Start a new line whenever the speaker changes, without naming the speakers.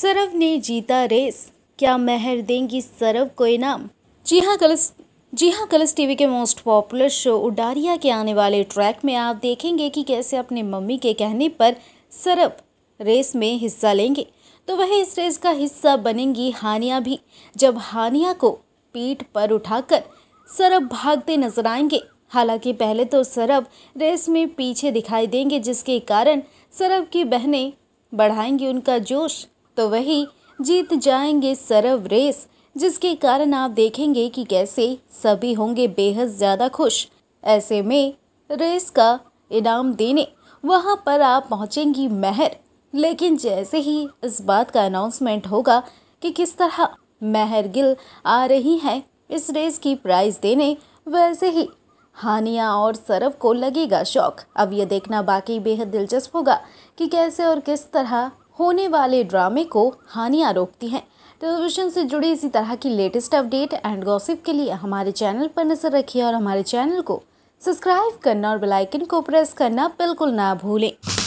सरव ने जीता रेस क्या मेहर देंगी सरव को इनाम जी हाँ कलश जी हाँ कलश टीवी के मोस्ट पॉपुलर शो उडारिया के आने वाले ट्रैक में आप देखेंगे कि कैसे अपने मम्मी के कहने पर सरव रेस में हिस्सा लेंगे तो वह इस रेस का हिस्सा बनेंगी हानिया भी जब हानिया को पीठ पर उठाकर सरब भागते नजर आएंगे हालांकि पहले तो सरब रेस में पीछे दिखाई देंगे जिसके कारण सरब की बहनें बढ़ाएंगी उनका जोश तो वही जीत जाएंगे सरव रेस जिसके कारण आप देखेंगे कि कैसे सभी होंगे बेहद ज़्यादा खुश ऐसे में रेस का इनाम देने वहाँ पर आप पहुँचेंगी महर लेकिन जैसे ही इस बात का अनाउंसमेंट होगा कि किस तरह महर गिल आ रही हैं इस रेस की प्राइज़ देने वैसे ही हानिया और सरव को लगेगा शौक अब यह देखना बाकी बेहद दिलचस्प होगा कि कैसे और किस तरह होने वाले ड्रामे को हानियाँ रोकती हैं टेलीविजन से जुड़ी इसी तरह की लेटेस्ट अपडेट एंड गॉसिप के लिए हमारे चैनल पर नजर रखिए और हमारे चैनल को सब्सक्राइब करना और बेलाइकन को प्रेस करना बिल्कुल ना भूलें